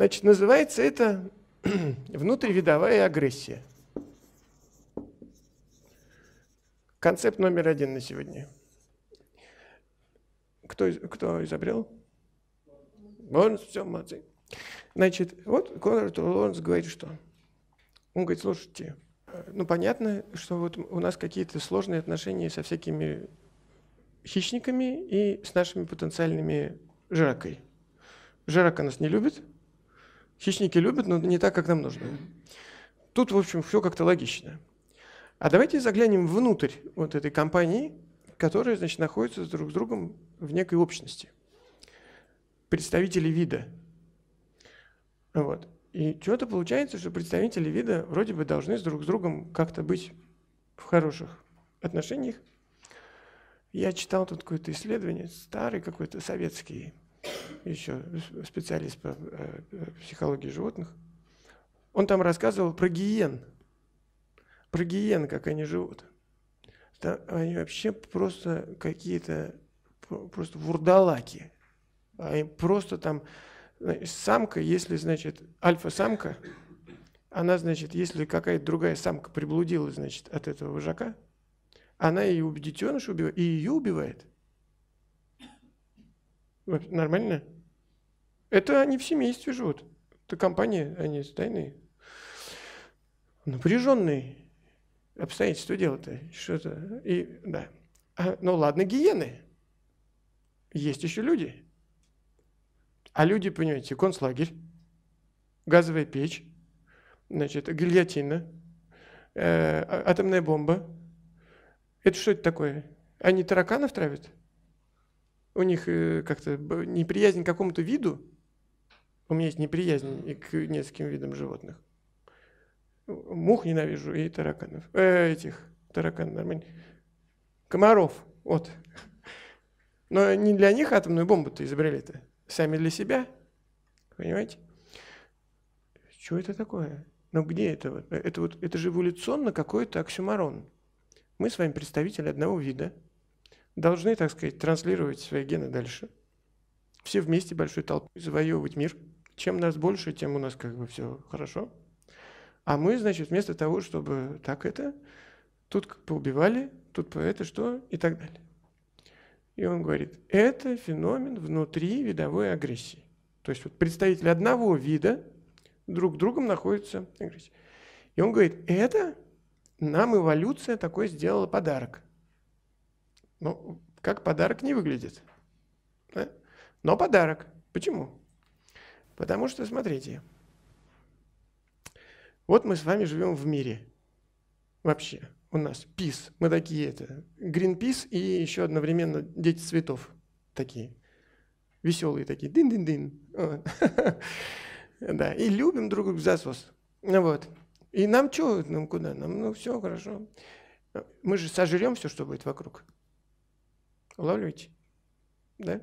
Значит, называется это внутривидовая агрессия. Концепт номер один на сегодня. Кто, кто изобрел? Лоренс, все, молодцы. Значит, вот Конрад Лоренс говорит, что? Он говорит, слушайте, ну понятно, что вот у нас какие-то сложные отношения со всякими хищниками и с нашими потенциальными жиракой. Жирака нас не любит – Хищники любят, но не так, как нам нужно. Тут, в общем, все как-то логично. А давайте заглянем внутрь вот этой компании, которая, значит, находится друг с другом в некой общности. Представители вида. Вот. И что-то получается, что представители вида вроде бы должны с друг с другом как-то быть в хороших отношениях. Я читал тут какое-то исследование, старый какой-то советский, еще специалист по э, э, психологии животных, он там рассказывал про гиен, про гиен, как они живут. Там они вообще просто какие-то просто вурдалаки. Они а просто там самка, если, значит, альфа-самка, она, значит, если какая-то другая самка приблудилась значит, от этого вожака, она ее детеныш убивает, и ее убивает. Нормально? Это они в семействе живут. Это компания, они тайные. Напряженные обстоятельства дела-то. Что-то. И, да. А, ну ладно, гиены. Есть еще люди. А люди, понимаете, концлагерь, газовая печь, значит, гильотина, э, а, атомная бомба. Это что это такое? Они тараканов травят? у них э, как-то неприязнь к какому-то виду, у меня есть неприязнь и к нескольким видам животных. Мух ненавижу и тараканов. Э, этих тараканов нормально. Комаров, вот. Но не для них атомную бомбу-то изобрели-то. Сами для себя, понимаете? Что это такое? Ну где это? вот? Э, это, вот, это же эволюционно какой-то оксюмарон. Мы с вами представители одного вида – должны, так сказать, транслировать свои гены дальше. Все вместе большой толпой завоевывать мир. Чем нас больше, тем у нас как бы все хорошо. А мы, значит, вместо того, чтобы так это, тут поубивали, тут по это что и так далее. И он говорит, это феномен внутри видовой агрессии. То есть вот представители одного вида друг другом находятся в агрессии. И он говорит, это нам эволюция такой сделала подарок – ну, как подарок не выглядит. Да? Но подарок. Почему? Потому что, смотрите, вот мы с вами живем в мире. Вообще. У нас пис. Мы такие это. Гринпис и еще одновременно дети цветов. Такие. Веселые такие. Дин-дин-дин. Да. И любим друг друга засос. Вот. И нам что, нам ну, куда? Нам, ну, все хорошо. Мы же сожрем все, что будет вокруг. Улавливаете? Да?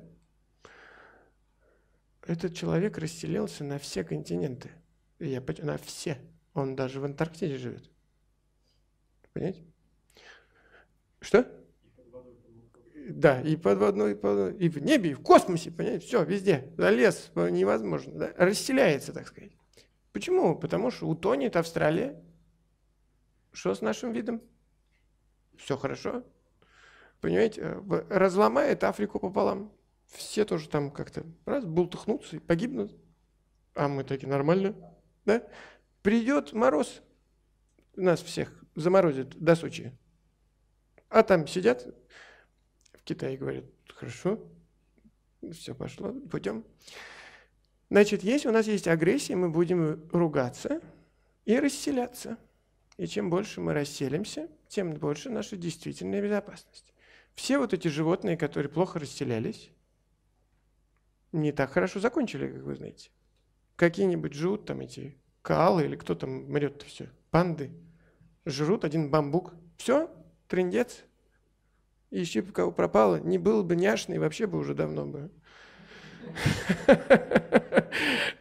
Этот человек расселился на все континенты. я я, на все. Он даже в Антарктиде живет. Понимаете? Что? да, и под водой, и, под, и в небе, и в космосе, понимаете, все, везде. Залез невозможно, да? расселяется, так сказать. Почему? Потому что утонет Австралия. Что с нашим видом? Все хорошо понимаете, э, разломает Африку пополам. Все тоже там как-то раз бултыхнутся и погибнут. А мы такие нормально, да? Придет мороз, нас всех заморозит до Сочи. А там сидят в Китае и говорят, хорошо, все пошло путем. Значит, есть, у нас есть агрессия, мы будем ругаться и расселяться. И чем больше мы расселимся, тем больше наша действительная безопасность. Все вот эти животные, которые плохо расселялись, не так хорошо закончили, как вы знаете. Какие-нибудь жрут там эти каалы или кто там мрет-то все, панды, жрут один бамбук. Все, трендец, ищи бы кого пропало, не был бы няшный, вообще бы уже давно бы.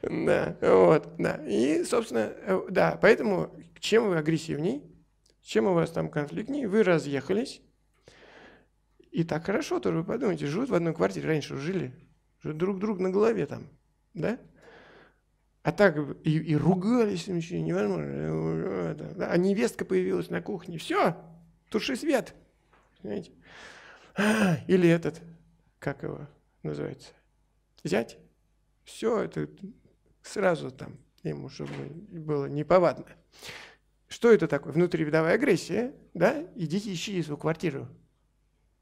Да, вот, да. И, собственно, э, да, поэтому чем вы агрессивней, чем у вас там конфликтней, вы разъехались, и так хорошо а тоже, вы подумайте, живут в одной квартире, раньше жили, друг друга на голове там, да? А так и, и ругались там еще невозможно. «Э, а невестка появилась на кухне. Все, туши свет. Понимаете? А, или этот, как его называется, взять, Все это сразу там ему, чтобы было неповадно. Что это такое? Внутривидовая агрессия, да? Идите ищите свою квартиру.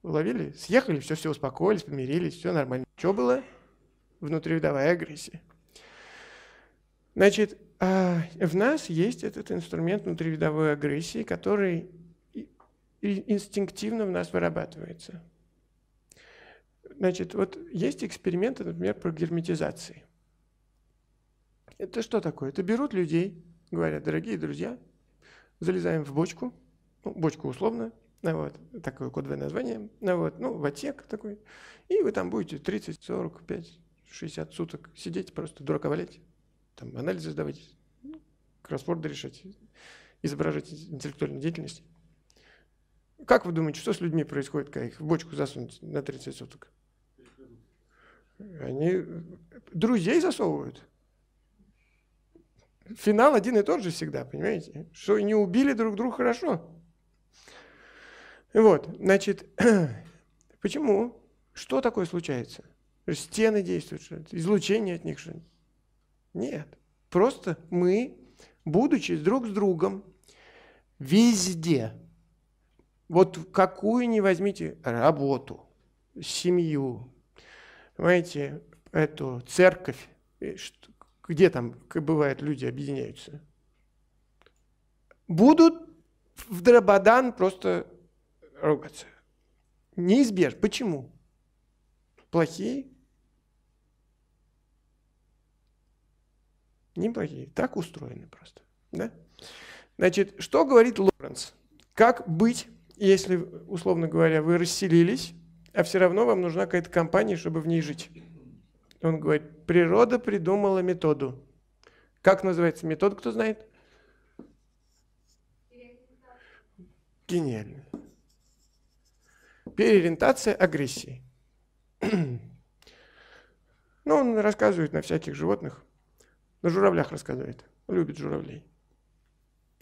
Уловили? Съехали, все, все успокоились, помирились, все нормально. Что было? Внутривидовая агрессия. Значит, а, в нас есть этот инструмент внутривидовой агрессии, который инстинктивно в нас вырабатывается. Значит, вот есть эксперименты, например, про герметизации. Это что такое? Это берут людей, говорят, дорогие друзья, залезаем в бочку, ну, бочку условно, ну вот, такое кодовое название. Ну вот, ну, в ватек такой. И вы там будете 30, 45, 60 суток сидеть, просто дурака валять, там анализы сдавать, кроссворды ну, решать, изображать интеллектуальную деятельность. Как вы думаете, что с людьми происходит, когда их в бочку засунуть на 30 суток? Они друзей засовывают. Финал один и тот же всегда, понимаете? Что не убили друг друга хорошо. Вот, значит, почему? Что такое случается? Стены действуют, излучение от них, что Нет. Просто мы, будучи друг с другом, везде, вот какую ни возьмите, работу, семью, понимаете, эту церковь, э, где там, бывает, люди объединяются, будут в Драбадан просто ругаться. Неизбежно. Почему? Плохие? Неплохие. Так устроены просто. Да? Значит, что говорит Лоренс? Как быть, если, условно говоря, вы расселились, а все равно вам нужна какая-то компания, чтобы в ней жить? Он говорит, природа придумала методу. Как называется метод, кто знает? Гениально переориентация агрессии. Ну, он рассказывает на всяких животных. На журавлях рассказывает. Любит журавлей.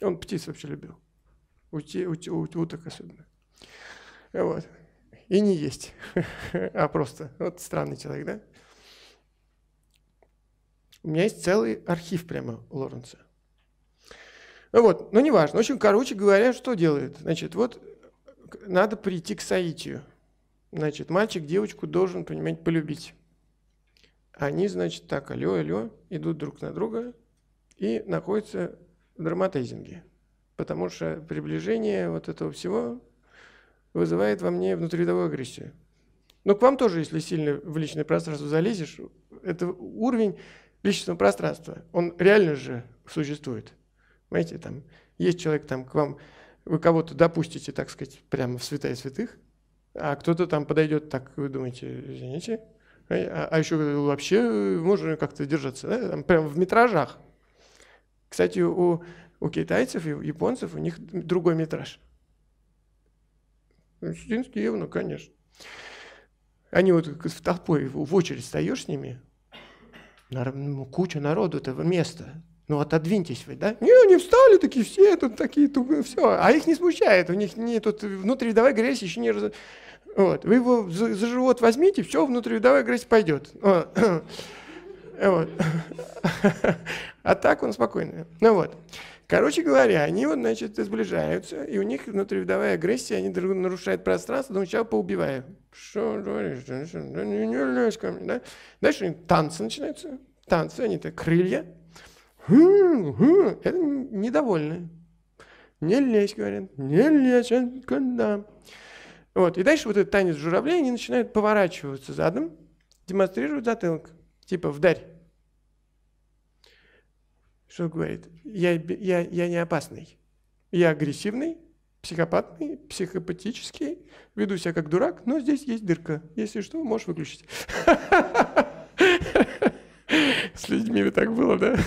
Он птиц вообще любил. Ути, ути, ути, уток особенно. Вот. И не есть, а просто. Вот странный человек, да? У меня есть целый архив прямо у Лоренца. Вот, но неважно. В общем, короче говоря, что делает? Значит, вот надо прийти к соитию. Значит, мальчик девочку должен, понимать полюбить. Они, значит, так, алло, алло, идут друг на друга и находятся в драматайзинге. Потому что приближение вот этого всего вызывает во мне внутридовую агрессию. Но к вам тоже, если сильно в личное пространство залезешь, это уровень личного пространства. Он реально же существует. Понимаете, там есть человек там к вам вы кого-то допустите, так сказать, прямо в святая святых, а кто-то там подойдет так, вы думаете, извините, а, а, а еще вообще э, можно как-то держаться, да? там, прямо в метражах. Кстати, у, у китайцев и японцев у них другой метраж. Ну, Сидинский евнух, конечно. Они вот в толпой, в очередь стоишь с ними, ну, куча народу этого места, ну отодвиньтесь вы, да? Не, они встали такие все, тут такие, тут, все. А их не смущает, у них не тут внутривидовая грязь еще не раз... Вот. Вы его за, за живот возьмите, все, внутривидовая грязь пойдет. Вот. А так он спокойный. Ну вот. Короче говоря, они вот, значит, сближаются, и у них внутривидовая агрессия, они нарушают пространство, думают, сейчас поубиваю. Что говоришь? Да не, не лезь ко мне, да? Дальше танцы начинаются, танцы, они так крылья, Хм, хм, это недовольное. Не лезь, говорят, не лезь, да. Вот, и дальше вот этот танец журавлей, они начинают поворачиваться задом, демонстрируют затылок, типа вдарь. Что говорит? Я, я, я не опасный. Я агрессивный, психопатный, психопатический, веду себя как дурак, но здесь есть дырка. Если что, можешь выключить. детьми так было, да?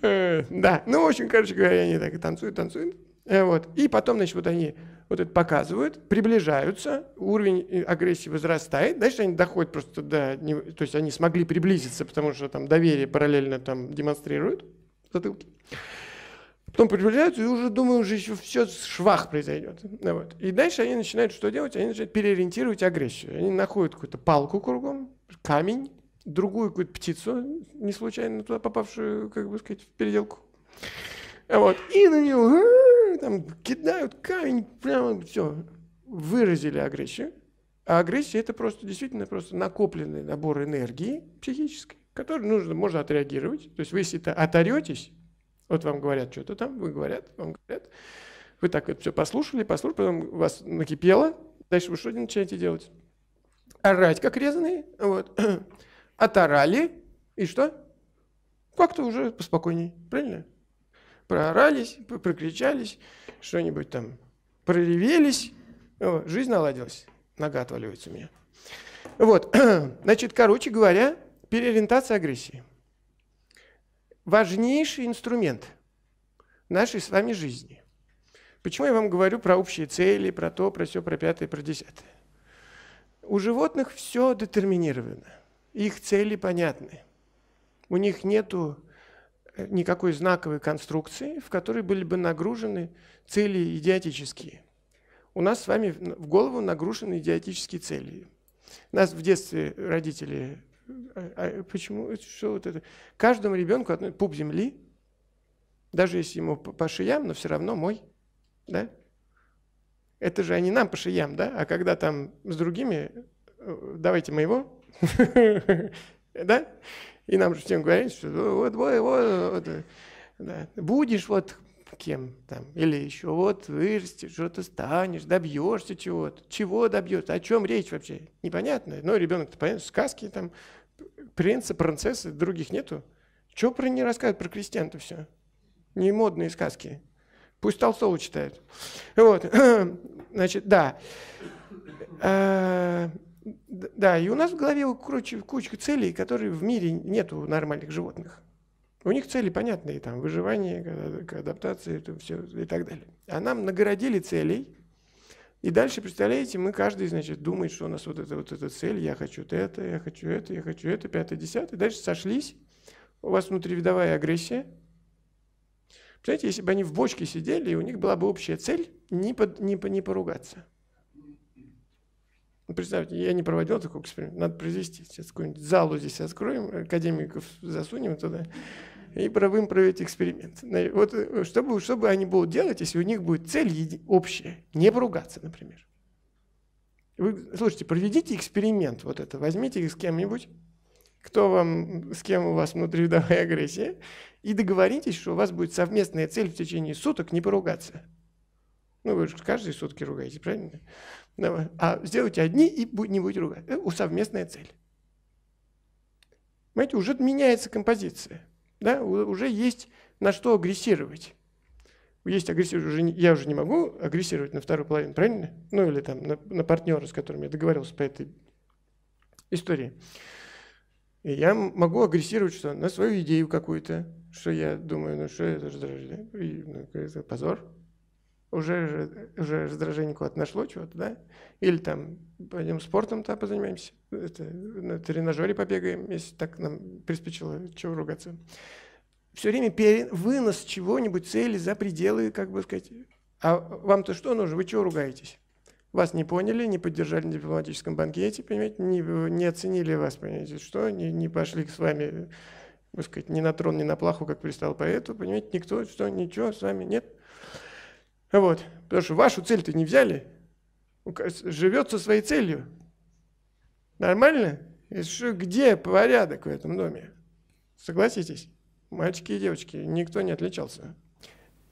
Э, да, ну, в общем, короче говоря, они так танцуют, танцуют. Э, вот. И потом, значит, вот они вот это показывают, приближаются, уровень э, агрессии возрастает, дальше они доходят просто до... То есть они смогли приблизиться, потому что там доверие параллельно там демонстрируют затылки. Потом приближаются и уже думаю, уже еще все швах произойдет. Ну, вот. И дальше они начинают что делать? Они начинают переориентировать агрессию. Они находят какую-то палку кругом, камень, другую какую-то птицу, не случайно туда попавшую, как бы сказать, в переделку. Вот. И на нее а, там кидают камень, прямо все. Выразили агрессию. А агрессия это просто действительно просто накопленный набор энергии психической, который нужно, можно отреагировать. То есть вы если-то оторетесь, вот вам говорят что-то там, вы говорят, вам говорят, вы так вот все послушали, послушали, потом у вас накипело, дальше вы что начинаете делать? Орать, как резанные, вот оторали, и что? Как-то уже поспокойней, правильно? Проорались, прокричались, что-нибудь там проревелись, жизнь наладилась, нога отваливается у меня. Вот, значит, короче говоря, переориентация агрессии. Важнейший инструмент нашей с вами жизни. Почему я вам говорю про общие цели, про то, про все, про пятое, про десятое? У животных все детерминировано. Их цели понятны. У них нет э, никакой знаковой конструкции, в которой были бы нагружены цели идиотические. У нас с вами в голову нагружены идиотические цели. Нас в детстве родители... Э, а э, почему? Что вот это? Каждому ребенку пуп земли, даже если ему по шиям, но все равно мой. Да? Это же они нам по шиям, да? А когда там с другими, давайте моего, Да? И нам же всем говорят, что вот, вот, вот, будешь вот кем там, или еще вот вырастешь, что-то станешь, добьешься чего-то. Чего добьешься? О чем речь вообще? Непонятно. Ну ребенок-то понятно, сказки там, принца, принцессы, других нету. Чего про не рассказывают про крестьян-то все? Не модные сказки. Пусть Толстого читают. Вот. Значит, да. А, да, и у нас в голове короче, кучка целей, которые в мире нету нормальных животных. У них цели понятные, там, выживание, адаптация, это все и так далее. А нам наградили целей, и дальше, представляете, мы каждый, значит, думает, что у нас вот эта вот эта цель, я хочу это, я хочу это, я хочу это, пятое, десятое. Дальше сошлись, у вас внутривидовая агрессия. Представляете, если бы они в бочке сидели, и у них была бы общая цель не, под, не, не поругаться – ну, представьте, я не проводил такой эксперимент, надо произвести. Сейчас какую-нибудь залу здесь откроем, академиков засунем туда и пробуем проводить эксперимент. Э, вот э, чтобы, чтобы они будут делать, если у них будет цель общая, не поругаться, например. Вы, слушайте, проведите эксперимент вот это, возьмите их с кем-нибудь, кто вам, с кем у вас внутривидовая агрессия, и договоритесь, что у вас будет совместная цель в течение суток не поругаться. Ну, вы же каждые сутки ругаете, правильно? а сделайте одни и не будет другая Это совместная цель. Понимаете, уже меняется композиция. Да? Уже есть на что агрессировать. Есть агрессировать, уже, не я уже не могу агрессировать на вторую половину, правильно? Ну или там на, на партнера, с которым я договорился по этой истории. И я могу агрессировать что? На свою идею какую-то, что я думаю, ну что это, это, ну, это позор уже, уже раздраженьку нашло чего-то, да? Или там пойдем спортом то позанимаемся, это, на тренажере побегаем, если так нам приспичило, чего ругаться. Все время пере, вынос чего-нибудь цели за пределы, как бы сказать. А вам-то что нужно? Вы чего ругаетесь? Вас не поняли, не поддержали на дипломатическом банкете, понимаете, не, не оценили вас, понимаете, что, не, не пошли с вами, э, так сказать, ни на трон, ни на плаху, как пристал поэту, понимаете, никто, что, ничего с вами, нет, вот. Потому что вашу цель-то не взяли. Ну, Живет со своей целью. Нормально? Что, где порядок в этом доме? Согласитесь? Мальчики и девочки, никто не отличался.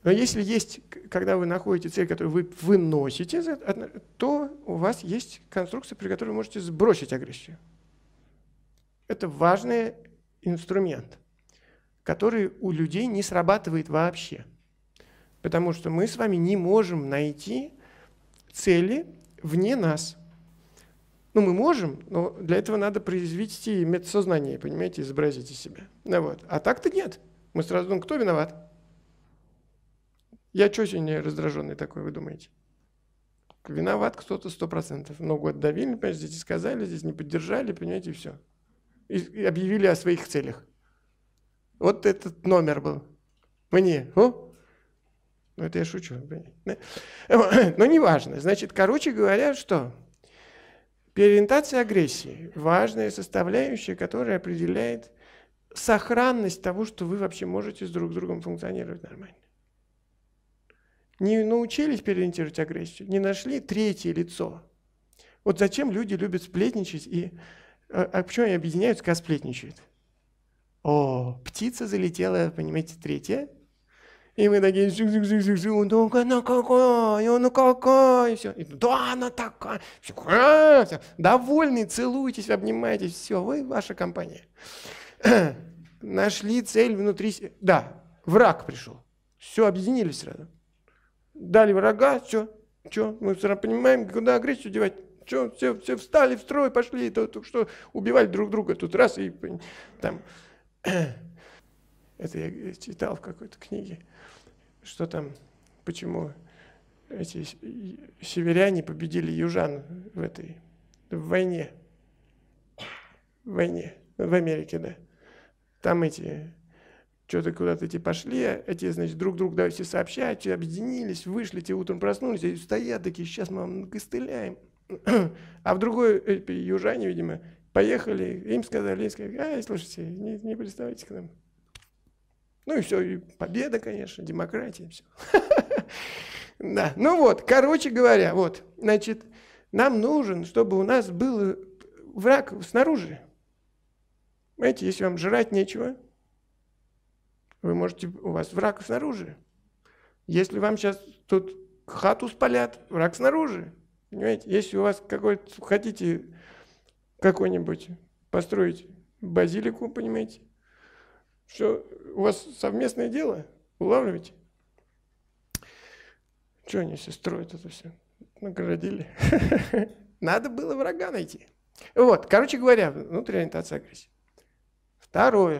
Но если есть, когда вы находите цель, которую вы выносите, то у вас есть конструкция, при которой вы можете сбросить агрессию. Это важный инструмент, который у людей не срабатывает вообще – Потому что мы с вами не можем найти цели вне нас. Ну, мы можем, но для этого надо произвести медсознание, понимаете, изобразить из себя. Ну, вот. А так-то нет. Мы сразу думаем, кто виноват? Я что сегодня раздраженный такой, вы думаете? Виноват кто-то сто процентов. Ногу отдавили, понимаете, здесь сказали, здесь не поддержали, понимаете, и все. И, и объявили о своих целях. Вот этот номер был. Мне. О, ну, это я шучу. Но неважно. Значит, короче говоря, что? Переориентация агрессии – важная составляющая, которая определяет сохранность того, что вы вообще можете с друг с другом функционировать нормально. Не научились переориентировать агрессию, не нашли третье лицо. Вот зачем люди любят сплетничать и... А, а почему они объединяются, когда сплетничают? О, птица залетела, понимаете, третья, и мы такие, жух, жух, жух, жух, жух, ну она какая, она какая, и все. И, да, она такая, все, а, все. довольны, целуйтесь, обнимайтесь, все, вы ваша компания. Нашли цель внутри себя. Да, враг пришел. Все, объединились сразу. Дали врага, все, что, мы равно понимаем, куда агрессию девать. Что, все, все встали в строй, пошли, то, то, что убивали друг друга тут раз и там. Это я читал в какой-то книге что там, почему эти северяне победили южан в этой в войне. В войне. В Америке, да. Там эти что-то куда-то эти пошли, а эти те, значит, друг друга давайте сообщают, те объединились, вышли, те утром проснулись, и стоят такие, сейчас мы вам накостыляем. А в другой, э, южане, видимо, поехали, им сказали, им сказали, а, слушайте, не, не приставайте к нам. Ну и все, и победа, конечно, демократия, все. Да, ну вот, короче говоря, вот, значит, нам нужен, чтобы у нас был э, враг снаружи. Понимаете, если вам жрать нечего, вы можете, у вас враг снаружи. Если вам сейчас тут хату спалят, враг снаружи. Понимаете, если у вас какой-то, хотите какой-нибудь построить базилику, понимаете, все, у вас совместное дело, улавливаете? Что они все строят это все? Наградили. Надо было врага найти. Вот, короче говоря, внутренняя ориентация агрессии. Второе.